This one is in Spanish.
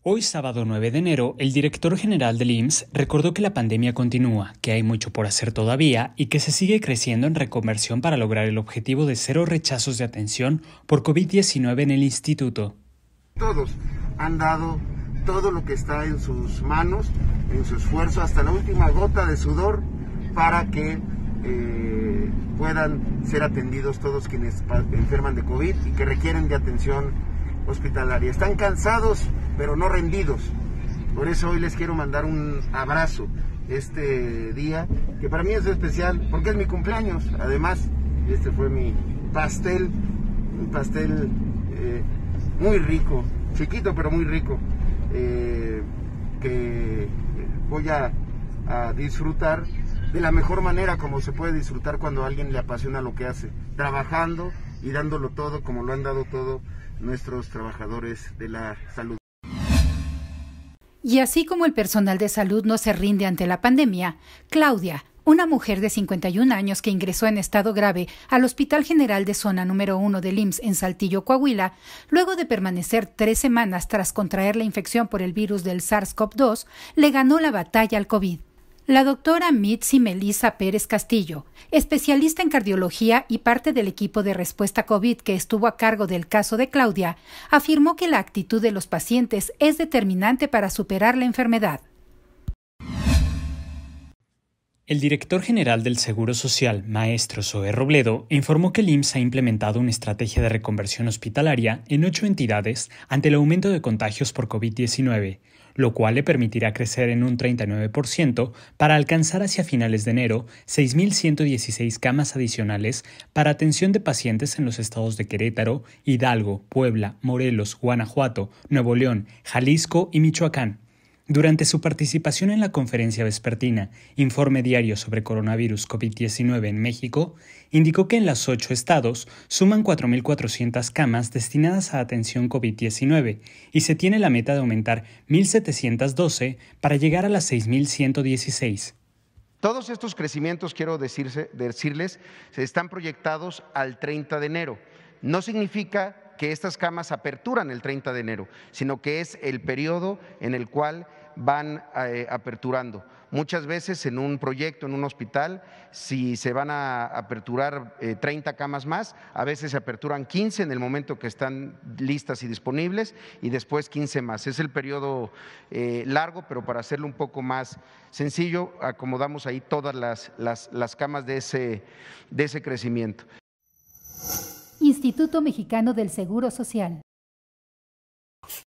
Hoy sábado 9 de enero, el director general del IMSS recordó que la pandemia continúa, que hay mucho por hacer todavía y que se sigue creciendo en reconversión para lograr el objetivo de cero rechazos de atención por COVID-19 en el instituto. Todos han dado todo lo que está en sus manos, en su esfuerzo, hasta la última gota de sudor para que eh, puedan ser atendidos todos quienes enferman de COVID y que requieren de atención hospitalaria. Están cansados, pero no rendidos. Por eso hoy les quiero mandar un abrazo este día, que para mí es especial, porque es mi cumpleaños. Además, este fue mi pastel, un pastel eh, muy rico, chiquito pero muy rico, eh, que voy a, disfrutar de la mejor manera como se puede disfrutar cuando a alguien le apasiona lo que hace, trabajando, y dándolo todo como lo han dado todo nuestros trabajadores de la salud. Y así como el personal de salud no se rinde ante la pandemia, Claudia, una mujer de 51 años que ingresó en estado grave al Hospital General de Zona número 1 del IMSS en Saltillo, Coahuila, luego de permanecer tres semanas tras contraer la infección por el virus del SARS-CoV-2, le ganó la batalla al COVID. La doctora Mitzi Melisa Pérez Castillo, especialista en cardiología y parte del equipo de respuesta COVID que estuvo a cargo del caso de Claudia, afirmó que la actitud de los pacientes es determinante para superar la enfermedad. El director general del Seguro Social, maestro Zoe Robledo, informó que el IMSS ha implementado una estrategia de reconversión hospitalaria en ocho entidades ante el aumento de contagios por COVID-19, lo cual le permitirá crecer en un 39% para alcanzar hacia finales de enero 6.116 camas adicionales para atención de pacientes en los estados de Querétaro, Hidalgo, Puebla, Morelos, Guanajuato, Nuevo León, Jalisco y Michoacán. Durante su participación en la conferencia vespertina Informe Diario sobre Coronavirus COVID-19 en México, indicó que en los ocho estados suman 4.400 camas destinadas a atención COVID-19 y se tiene la meta de aumentar 1.712 para llegar a las 6.116. Todos estos crecimientos, quiero decirles, se están proyectados al 30 de enero. No significa que estas camas aperturan el 30 de enero, sino que es el periodo en el cual van eh, aperturando. Muchas veces en un proyecto, en un hospital, si se van a aperturar 30 eh, camas más, a veces se aperturan 15 en el momento que están listas y disponibles y después 15 más. Es el periodo eh, largo, pero para hacerlo un poco más sencillo, acomodamos ahí todas las, camas de ese, de ese crecimiento. Instituto Mexicano del Seguro Social.